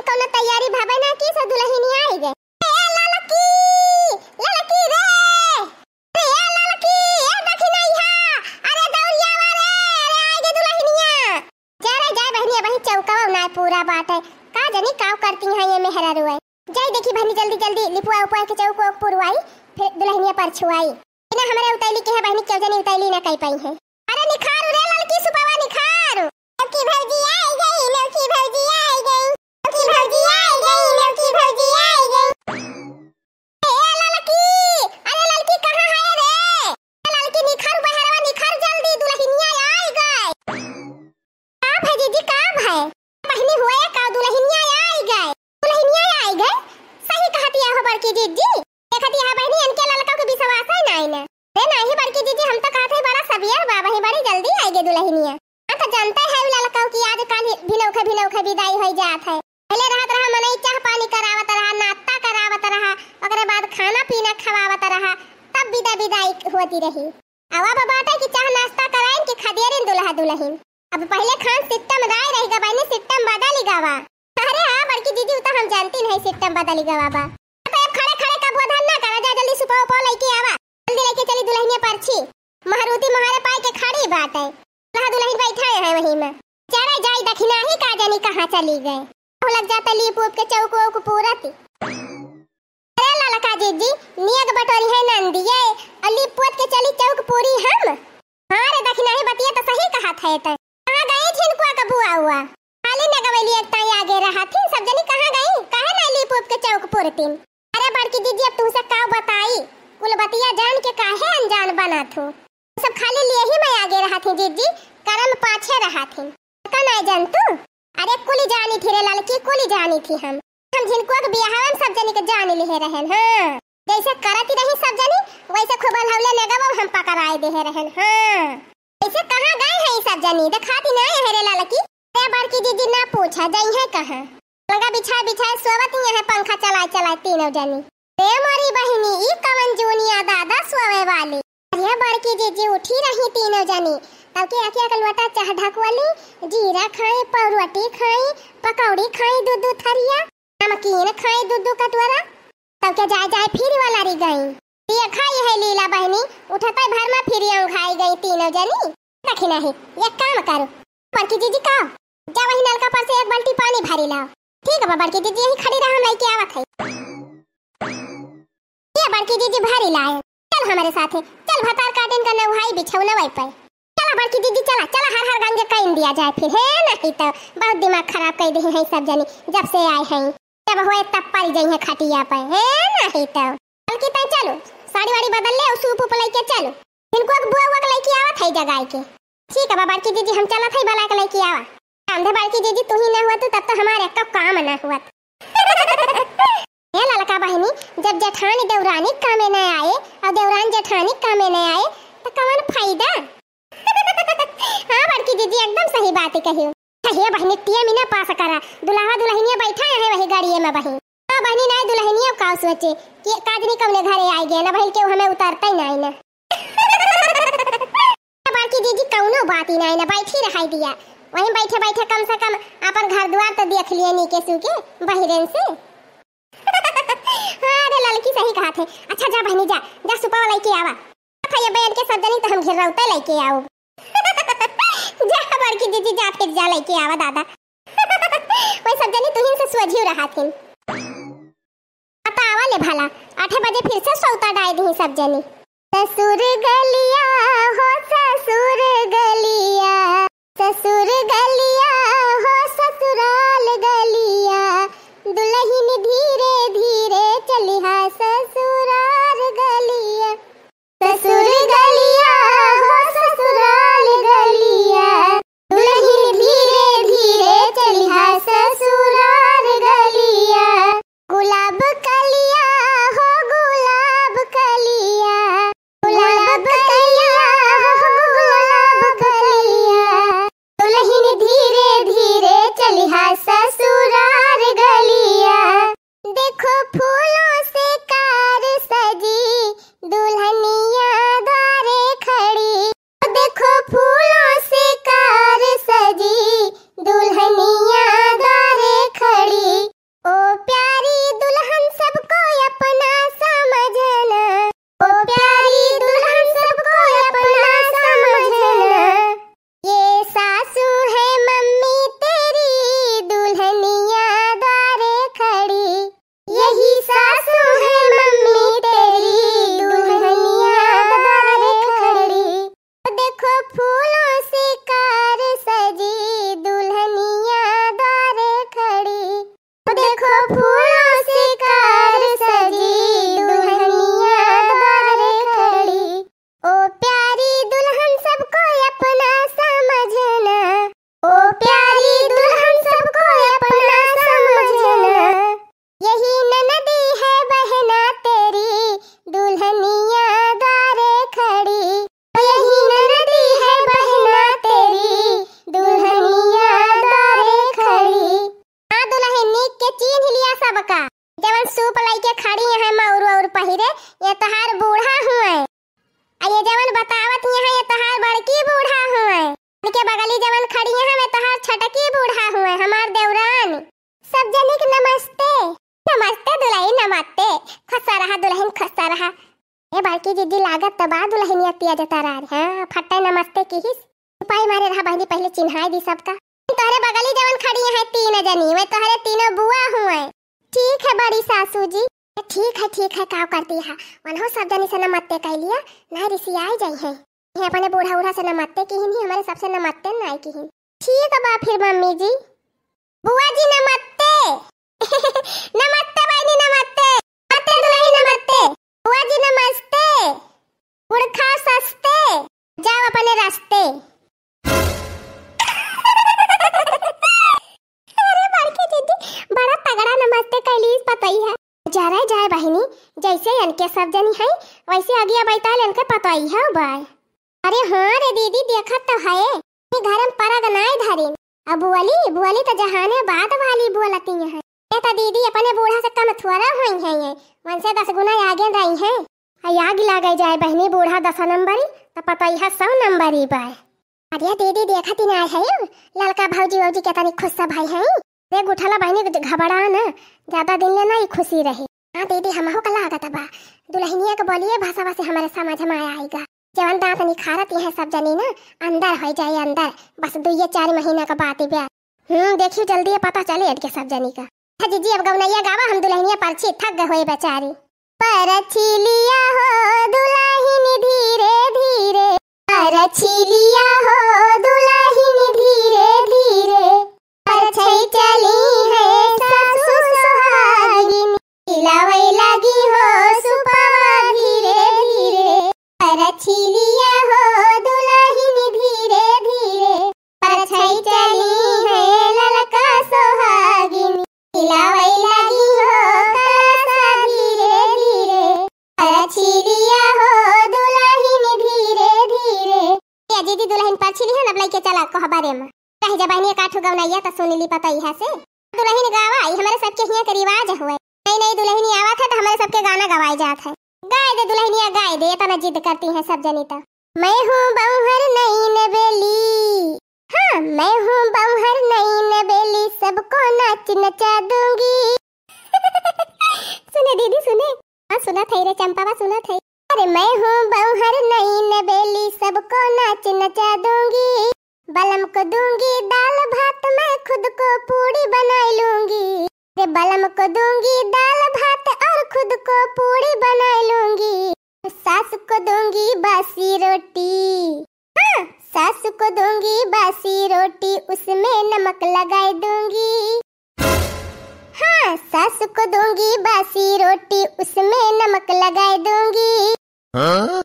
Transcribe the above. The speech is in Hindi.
में कोनो तैयारी भाबे ना की दुल्हन ही आई गए ए ललकी ललकी रे अरे ए ललकी ए देखी नहीं हां अरे दौड़िया वाले अरे आई गए दुल्हनिया जा रे जा बहनिया वही चौकावा ना पूरा बात है का जानी काव करती हैं ये मेहरा रुए जाई देखी बहनी जल्दी जल्दी लिपुआ उपा के चौक को पुरवाई फिर दुल्हनिया पर छुआई बिना हमारे उतैली के है बहनी क्यों जानी उतैली ना कई पाई है अरे निखारू रे ललकी सुपावा निखारू ललकी भौजी आई गई ललकी भौजी बड़की जीजी देखत तो यहां बहनी इनके ललका के विश्वास है ना इना रे नाही बड़की दीदी हम तो कहत है बड़ा सबिया बाबा ही बड़ी जल्दी आई गे दुल्हनिया हां तो जानते है ललका की आज काल भिनौखे भिनौखे विदाई होई जात है पहले रहत रहा मने चाह पानी करावत रहा नाश्ता करावत रहा ओकरे बाद खाना पीना खवावत रहा तब विदा विदाई होती रही आवा बाबा था कि चाह नाश्ता कराइन कि खदेरिन दुल्हा दुल्हन अब पहले खान सिस्टम राय रहेगा बहनी सिस्टम बदली गावा अरे हां बड़की दीदी तो हम जानती नहीं सिस्टम बदल गावा जा जल्दी सुपाव पाव लेके आवा जल्दी लेके चली दुल्हनिया परछी मारुति महारे पाए के खड़ी बात है ना दुल्हन बैठा है वहीं में चारा जाई दखिना ही का जानी कहां चली गए तो लग जाता लीप उप के चौक वौक पूरा थी अरे ललका जी नियत बटोरी है नंदी ये अली पोत के चली चौक पूरी हम हां रे दखिना ही बतिया तो सही कहा था त तो। कहां गए छिन कुआ कबुआ हुआ खाली नगवली एकता आगे रहा थी सब जनी कहां गई कहे ना लीप ऊप के चौक पूरी थी बड़की दीदी अब तुमसे का बताई कुल बतिया जान के काहे अनजान बना थू सब खाली लिए ही मैं आगे रहा थी दीदी करम पाछे रहा थी का नहीं जान तू अरे कुली जानी थी रे लड़की कुली जानी थी हम हम जिनको के बियाह हम सब जनी के जान लिए रहन हां जैसे करती रही सब जनी वैसे खूब हवले नेगा हम पकड़ाए देहे रहन हां ऐसे कहां गए हैं सब जनी दिखाती नहीं है रे लड़की बड़की दीदी ना पूछा जई है कहां तंगा बिछाए बिछाए सोवत ही है पंखा चलाए चलाए तीनों जनी दे मोरी बहिनी ई कवन जूनिया दादा सोवे वाली ये बड़की जीजी उठी रही तीनों जनी तब के आके बता चाह ढकवाली जीरा खाए पौरुटी खाए पकौड़ी खाए दूध दूध थरिया नमकीन खाए दूध दूध कटवरा तब के जाए जाए फिर वाला री गई ये खाई है लीला बहनी उठता भर में फिर यूं खाई गई तीनों जनी देखी नहीं ये काम करो पर की जीजी का जा वही नलका पर से एक बाल्टी पानी भरी लाओ ठीक है बड़की दीदी यही खड़ी रहा हम क्या बात है ये बड़की दीदी भारी लाए चल हमारे साथ है चल भतार काटन का नवहाई बिछौना वही पर चला बड़की दीदी चला चला हर हर गंगे इन दिया जाए फिर है नहीं तो बहुत दिमाग खराब कर दे है सब जने जब से आए हैं तब होए तब पल जाई है खटिया पर है नहीं तो बल्कि तो चलो साड़ी वाड़ी बदल ले उस ऊपर उप लेके चलो इनको एक बुआ उआ लेके आवत है जगाई के ठीक है बाबा की दीदी हम चला थे बला के लेके आवा अंधे बाल की जीजी तू ही ना हुआ तो तब तो हमारे का काम ना हुआ ये ललका बहनी जब जठानी देवरानी कामे न आए और देवरान जेठानी कामे न आए तो कौन फायदा हाँ बड़की दीदी एकदम सही बात ही कही कहिए बहनी तिया मीना पास करा दुल्हा दुल्हनिया बैठा है वही गाड़ी में बहनी हां बहनी ना दुल्हनिया का सोचे कि काजनी कमने घर आई गया ना बहन के हमें उतारता ही ना ना हाँ, बाकी दीदी कौनो बात ही नहीं ना बैठी रहा दिया वहीं बैठे बैठे कम से कम अपन घर द्वार तो देख लिए नीके के बहिरेन से हाँ अरे लड़की सही कहा थे अच्छा जा बहनी जा जा सुपा लेके आवा फिर ये बैठ के सब जनी तो हम घेर रहा होता लेके आओ जा बड़की दीदी जा फिर जा लेके आवा दादा वही सब जनी तुहिन से सुझियो रहा थीन तो आवा ले भला आठे बजे फिर से सौता डाय दी सब जनी ससुर गलिया हो ससुर गलिया ससुर गलिया हो ससुराल गलिया दुल्हन धीरे धीरे चलिहा फूलों से कार सजी दुल्हनिया द्वारे खड़ी देखो फूलों से कार सजी दुल्हनिया Hola. बका बका जवन सूप लइके खड़ी है मौर और पहिरे ये तहार तो बूढ़ा हुए ये जवन बतावत है ये तहार तो बड़की बूढ़ा हुए इनके बगली जवन खड़ी है मैं तहार तो छटकी बूढ़ा हुए हमार देवरान सब जने के नमस्ते नमस्ते दुलाई नमस्ते खसा रहा दुलहिन खसा रहा ए बड़की दीदी लागत तबा दुल्हन अतिया जता रहा हां फट्टे नमस्ते किहिस उपाय मारे रहा बहनी पहले चिन्हाई दी सबका तोरे बगली जवन खड़ी है तीन जनी मैं तोरे तीनों बुआ हुए ठीक है बड़ी सासू जी ठीक है ठीक है का करती है मनहो सब जनी से नमत्ते कह लिया ना ऋषि आ जाई है ये अपने बूढ़ा उढ़ा से नमत्ते की ही हमारे सबसे नमत्ते ना की ही ठीक है बा फिर मम्मी जी बुआ जी नमत्ते नमत्ते बहनी नमत्ते नमत्ते दुल्ही नमत्ते बुआ जी नमस्ते पुरखा सस्ते जाओ अपने रास्ते जैसे इनके सब जनी है वैसे अगिया बैताल अनके पताई है बाय अरे हाँ रे दीदी देखत तो है ये घर में परग नाय धरिन अब बुआली बुआली तो जहाने बात वाली बोलती है ये तो दीदी अपने बूढ़ा से कम थोड़ा हुई है ये मन से दस गुना आगे रही है आग लगे जाए बहनी बूढ़ा दस नंबर तो पताई है सौ नंबर ही बाय अरे हाँ दीदी देखा तीन तो आए है ललका भाजी भाजी के तनी खुश सब है रे गुठला बहनी घबरा ना ज्यादा दिन ले ना ही खुशी रहे हाँ दीदी हम हो कल दुल्हनिया के बोलिए भाषा से हमारे समझ में आएगा जवन दांत निखारत यह सब जनी ना अंदर हो जाए अंदर बस दो ये चार महीना का बात ही हम्म देखियो जल्दी पता चले अटके सब जनी का अच्छा जीजी अब गौनैया गावा हम दुल्हनिया परछी थक गए होए बेचारी परछी लिया हो दुल्हन धीरे धीरे परछी ली पापा यहाँ से दुल्हन गावा गवाई हमारे सबके हिया के रिवाज हुए नई नई दुल्हनी आवा था तो हमारे सबके गाना गवाए जात है गाए दे दुल्हनिया गाए दे तना तो जिद करती है सब जनिता मैं हूं बहुहर नई नबेली हां मैं हूं बहुहर नई नबेली सबको नाच नचा दूंगी सास को दूंगी बासी रोटी हाँ सास को दूंगी बासी रोटी उसमें नमक लगाए दूंगी हाँ सास को दूंगी बासी रोटी उसमें नमक लगाए दूंगी हाँ?